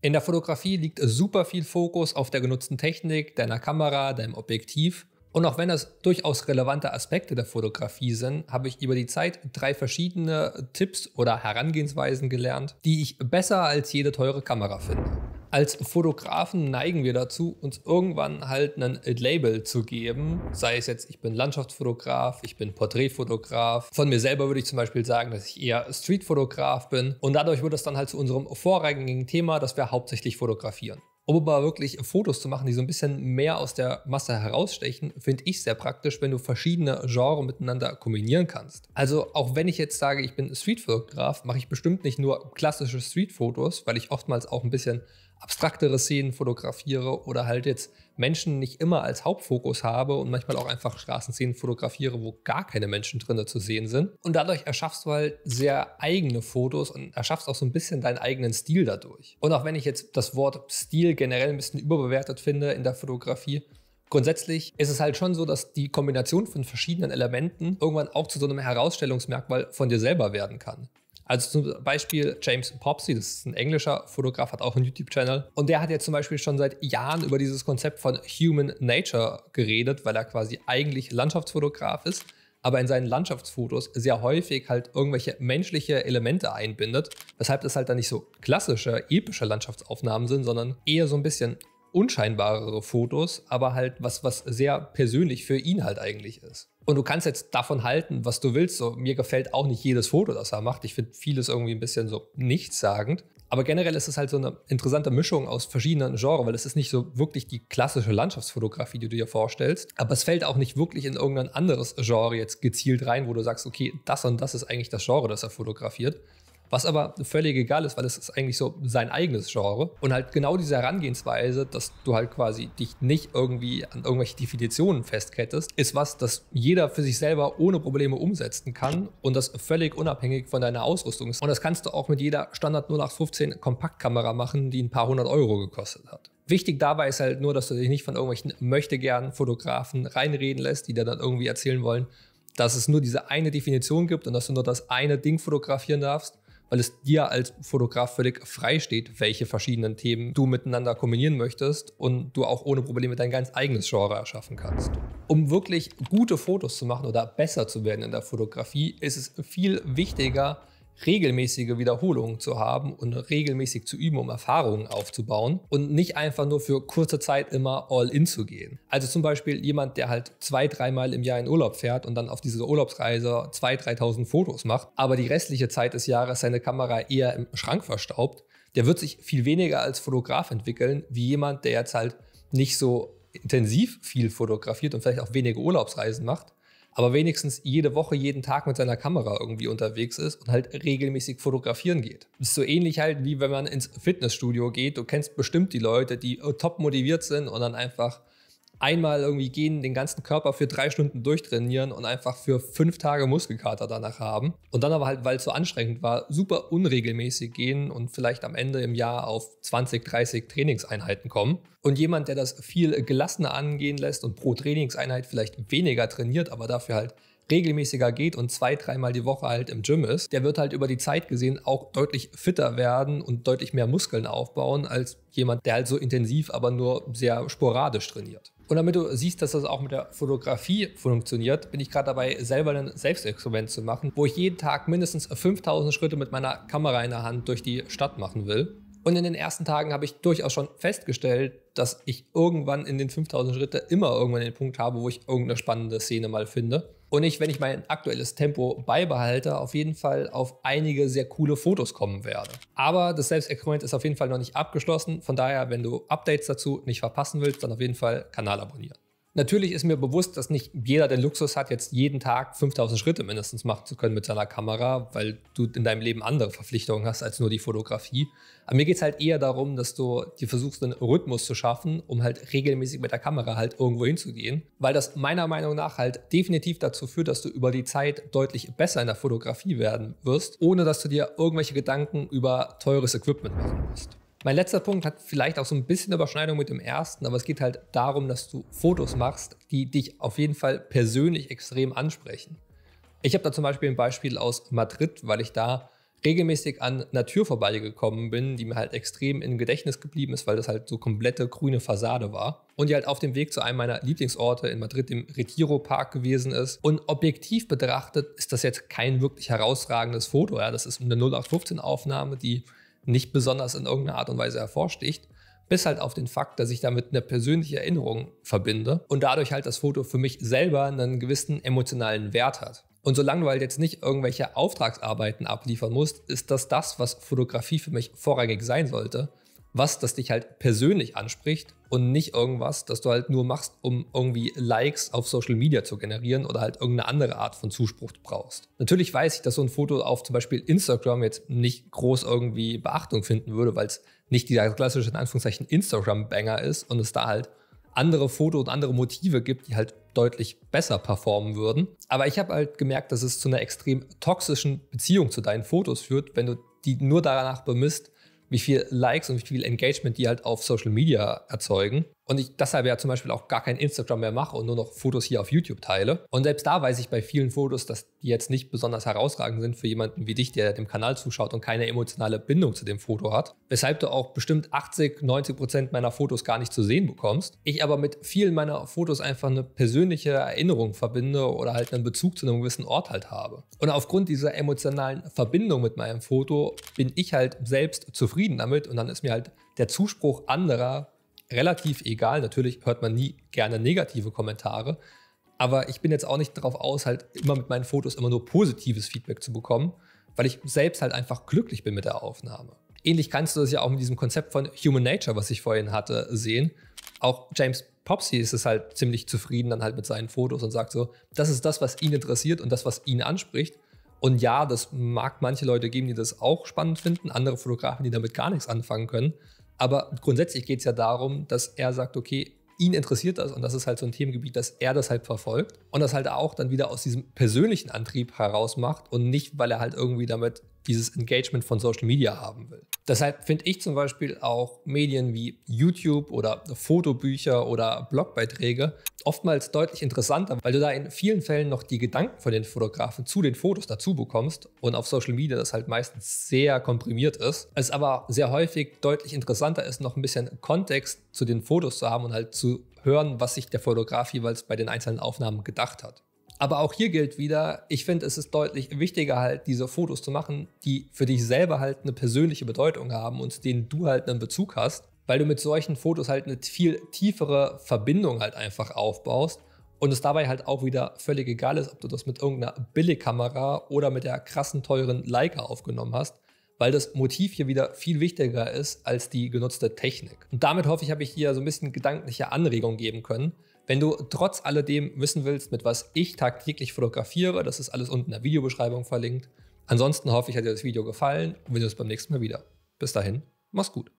In der Fotografie liegt super viel Fokus auf der genutzten Technik, deiner Kamera, deinem Objektiv. Und auch wenn das durchaus relevante Aspekte der Fotografie sind, habe ich über die Zeit drei verschiedene Tipps oder Herangehensweisen gelernt, die ich besser als jede teure Kamera finde als Fotografen neigen wir dazu, uns irgendwann halt ein Label zu geben. Sei es jetzt, ich bin Landschaftsfotograf, ich bin Porträtfotograf. Von mir selber würde ich zum Beispiel sagen, dass ich eher Streetfotograf bin. Und dadurch wird es dann halt zu unserem vorrangigen Thema, dass wir hauptsächlich fotografieren. Um aber wirklich Fotos zu machen, die so ein bisschen mehr aus der Masse herausstechen, finde ich sehr praktisch, wenn du verschiedene Genres miteinander kombinieren kannst. Also auch wenn ich jetzt sage, ich bin Streetfotograf, mache ich bestimmt nicht nur klassische Streetfotos, weil ich oftmals auch ein bisschen abstraktere Szenen fotografiere oder halt jetzt Menschen nicht immer als Hauptfokus habe und manchmal auch einfach Straßenszenen fotografiere, wo gar keine Menschen drin zu sehen sind. Und dadurch erschaffst du halt sehr eigene Fotos und erschaffst auch so ein bisschen deinen eigenen Stil dadurch. Und auch wenn ich jetzt das Wort Stil generell ein bisschen überbewertet finde in der Fotografie, Grundsätzlich ist es halt schon so, dass die Kombination von verschiedenen Elementen irgendwann auch zu so einem Herausstellungsmerkmal von dir selber werden kann. Also zum Beispiel James Popsy, das ist ein englischer Fotograf, hat auch einen YouTube-Channel. Und der hat ja zum Beispiel schon seit Jahren über dieses Konzept von Human Nature geredet, weil er quasi eigentlich Landschaftsfotograf ist, aber in seinen Landschaftsfotos sehr häufig halt irgendwelche menschliche Elemente einbindet, weshalb das halt dann nicht so klassische, epische Landschaftsaufnahmen sind, sondern eher so ein bisschen unscheinbarere Fotos, aber halt was, was sehr persönlich für ihn halt eigentlich ist. Und du kannst jetzt davon halten, was du willst. So, mir gefällt auch nicht jedes Foto, das er macht. Ich finde vieles irgendwie ein bisschen so nichtssagend. Aber generell ist es halt so eine interessante Mischung aus verschiedenen Genres, weil es ist nicht so wirklich die klassische Landschaftsfotografie, die du dir vorstellst. Aber es fällt auch nicht wirklich in irgendein anderes Genre jetzt gezielt rein, wo du sagst, okay, das und das ist eigentlich das Genre, das er fotografiert. Was aber völlig egal ist, weil es ist eigentlich so sein eigenes Genre. Und halt genau diese Herangehensweise, dass du halt quasi dich nicht irgendwie an irgendwelche Definitionen festkettest, ist was, das jeder für sich selber ohne Probleme umsetzen kann und das völlig unabhängig von deiner Ausrüstung ist. Und das kannst du auch mit jeder Standard 0815 Kompaktkamera machen, die ein paar hundert Euro gekostet hat. Wichtig dabei ist halt nur, dass du dich nicht von irgendwelchen möchtegern Fotografen reinreden lässt, die dir dann irgendwie erzählen wollen, dass es nur diese eine Definition gibt und dass du nur das eine Ding fotografieren darfst weil es dir als Fotograf völlig frei steht, welche verschiedenen Themen du miteinander kombinieren möchtest und du auch ohne Probleme dein ganz eigenes Genre erschaffen kannst. Um wirklich gute Fotos zu machen oder besser zu werden in der Fotografie, ist es viel wichtiger, regelmäßige Wiederholungen zu haben und regelmäßig zu üben, um Erfahrungen aufzubauen und nicht einfach nur für kurze Zeit immer all in zu gehen. Also zum Beispiel jemand, der halt zwei, dreimal im Jahr in Urlaub fährt und dann auf dieser Urlaubsreise 2.000, 3.000 Fotos macht, aber die restliche Zeit des Jahres seine Kamera eher im Schrank verstaubt, der wird sich viel weniger als Fotograf entwickeln, wie jemand, der jetzt halt nicht so intensiv viel fotografiert und vielleicht auch wenige Urlaubsreisen macht, aber wenigstens jede Woche, jeden Tag mit seiner Kamera irgendwie unterwegs ist und halt regelmäßig fotografieren geht. Das ist so ähnlich halt wie wenn man ins Fitnessstudio geht. Du kennst bestimmt die Leute, die äh, top motiviert sind und dann einfach einmal irgendwie gehen, den ganzen Körper für drei Stunden durchtrainieren und einfach für fünf Tage Muskelkater danach haben. Und dann aber halt, weil es so anstrengend war, super unregelmäßig gehen und vielleicht am Ende im Jahr auf 20, 30 Trainingseinheiten kommen. Und jemand, der das viel gelassener angehen lässt und pro Trainingseinheit vielleicht weniger trainiert, aber dafür halt regelmäßiger geht und zwei, dreimal die Woche halt im Gym ist, der wird halt über die Zeit gesehen auch deutlich fitter werden und deutlich mehr Muskeln aufbauen als jemand, der halt so intensiv, aber nur sehr sporadisch trainiert. Und damit du siehst, dass das auch mit der Fotografie funktioniert, bin ich gerade dabei, selber ein Selbstexperiment zu machen, wo ich jeden Tag mindestens 5000 Schritte mit meiner Kamera in der Hand durch die Stadt machen will. Und in den ersten Tagen habe ich durchaus schon festgestellt, dass ich irgendwann in den 5000 Schritten immer irgendwann den Punkt habe, wo ich irgendeine spannende Szene mal finde und ich, wenn ich mein aktuelles Tempo beibehalte, auf jeden Fall auf einige sehr coole Fotos kommen werde. Aber das Selbstexperiment ist auf jeden Fall noch nicht abgeschlossen. Von daher, wenn du Updates dazu nicht verpassen willst, dann auf jeden Fall Kanal abonnieren. Natürlich ist mir bewusst, dass nicht jeder den Luxus hat, jetzt jeden Tag 5000 Schritte mindestens machen zu können mit seiner Kamera, weil du in deinem Leben andere Verpflichtungen hast als nur die Fotografie. Aber mir geht es halt eher darum, dass du dir versuchst, einen Rhythmus zu schaffen, um halt regelmäßig mit der Kamera halt irgendwo hinzugehen, weil das meiner Meinung nach halt definitiv dazu führt, dass du über die Zeit deutlich besser in der Fotografie werden wirst, ohne dass du dir irgendwelche Gedanken über teures Equipment machen musst. Mein letzter Punkt hat vielleicht auch so ein bisschen Überschneidung mit dem ersten, aber es geht halt darum, dass du Fotos machst, die dich auf jeden Fall persönlich extrem ansprechen. Ich habe da zum Beispiel ein Beispiel aus Madrid, weil ich da regelmäßig an Natur vorbeigekommen bin, die mir halt extrem in Gedächtnis geblieben ist, weil das halt so komplette grüne Fassade war. Und die halt auf dem Weg zu einem meiner Lieblingsorte in Madrid, dem Retiro Park gewesen ist. Und objektiv betrachtet ist das jetzt kein wirklich herausragendes Foto. Ja? Das ist eine 0815 Aufnahme, die nicht besonders in irgendeiner Art und Weise hervorsticht, bis halt auf den Fakt, dass ich damit eine persönliche Erinnerung verbinde und dadurch halt das Foto für mich selber einen gewissen emotionalen Wert hat. Und solange du halt jetzt nicht irgendwelche Auftragsarbeiten abliefern musst, ist das das, was Fotografie für mich vorrangig sein sollte, was, das dich halt persönlich anspricht und nicht irgendwas, das du halt nur machst, um irgendwie Likes auf Social Media zu generieren oder halt irgendeine andere Art von Zuspruch brauchst. Natürlich weiß ich, dass so ein Foto auf zum Beispiel Instagram jetzt nicht groß irgendwie Beachtung finden würde, weil es nicht dieser klassische, in Anführungszeichen, Instagram-Banger ist und es da halt andere Foto und andere Motive gibt, die halt deutlich besser performen würden. Aber ich habe halt gemerkt, dass es zu einer extrem toxischen Beziehung zu deinen Fotos führt, wenn du die nur danach bemisst, wie viel Likes und wie viel Engagement die halt auf Social Media erzeugen. Und ich deshalb ja zum Beispiel auch gar kein Instagram mehr mache und nur noch Fotos hier auf YouTube teile. Und selbst da weiß ich bei vielen Fotos, dass die jetzt nicht besonders herausragend sind für jemanden wie dich, der dem Kanal zuschaut und keine emotionale Bindung zu dem Foto hat. Weshalb du auch bestimmt 80, 90 Prozent meiner Fotos gar nicht zu sehen bekommst. Ich aber mit vielen meiner Fotos einfach eine persönliche Erinnerung verbinde oder halt einen Bezug zu einem gewissen Ort halt habe. Und aufgrund dieser emotionalen Verbindung mit meinem Foto bin ich halt selbst zufrieden damit und dann ist mir halt der Zuspruch anderer relativ egal. Natürlich hört man nie gerne negative Kommentare, aber ich bin jetzt auch nicht darauf aus, halt immer mit meinen Fotos immer nur positives Feedback zu bekommen, weil ich selbst halt einfach glücklich bin mit der Aufnahme. Ähnlich kannst du das ja auch mit diesem Konzept von Human Nature, was ich vorhin hatte, sehen. Auch James Popsy ist es halt ziemlich zufrieden dann halt mit seinen Fotos und sagt so, das ist das, was ihn interessiert und das, was ihn anspricht. Und ja, das mag manche Leute geben, die das auch spannend finden, andere Fotografen, die damit gar nichts anfangen können. Aber grundsätzlich geht es ja darum, dass er sagt, okay, ihn interessiert das und das ist halt so ein Themengebiet, dass er das halt verfolgt und das halt auch dann wieder aus diesem persönlichen Antrieb heraus macht und nicht, weil er halt irgendwie damit dieses Engagement von Social Media haben will. Deshalb finde ich zum Beispiel auch Medien wie YouTube oder Fotobücher oder Blogbeiträge oftmals deutlich interessanter, weil du da in vielen Fällen noch die Gedanken von den Fotografen zu den Fotos dazu bekommst und auf Social Media das halt meistens sehr komprimiert ist. Es aber sehr häufig deutlich interessanter ist, noch ein bisschen Kontext zu den Fotos zu haben und halt zu hören, was sich der Fotograf jeweils bei den einzelnen Aufnahmen gedacht hat. Aber auch hier gilt wieder, ich finde, es ist deutlich wichtiger halt, diese Fotos zu machen, die für dich selber halt eine persönliche Bedeutung haben und denen du halt einen Bezug hast weil du mit solchen Fotos halt eine viel tiefere Verbindung halt einfach aufbaust und es dabei halt auch wieder völlig egal ist, ob du das mit irgendeiner Billigkamera oder mit der krassen teuren Leica aufgenommen hast, weil das Motiv hier wieder viel wichtiger ist als die genutzte Technik. Und damit hoffe ich, habe ich dir so ein bisschen gedankliche Anregung geben können. Wenn du trotz alledem wissen willst, mit was ich tagtäglich fotografiere, das ist alles unten in der Videobeschreibung verlinkt. Ansonsten hoffe ich, hat dir das Video gefallen und wir sehen uns beim nächsten Mal wieder. Bis dahin, mach's gut.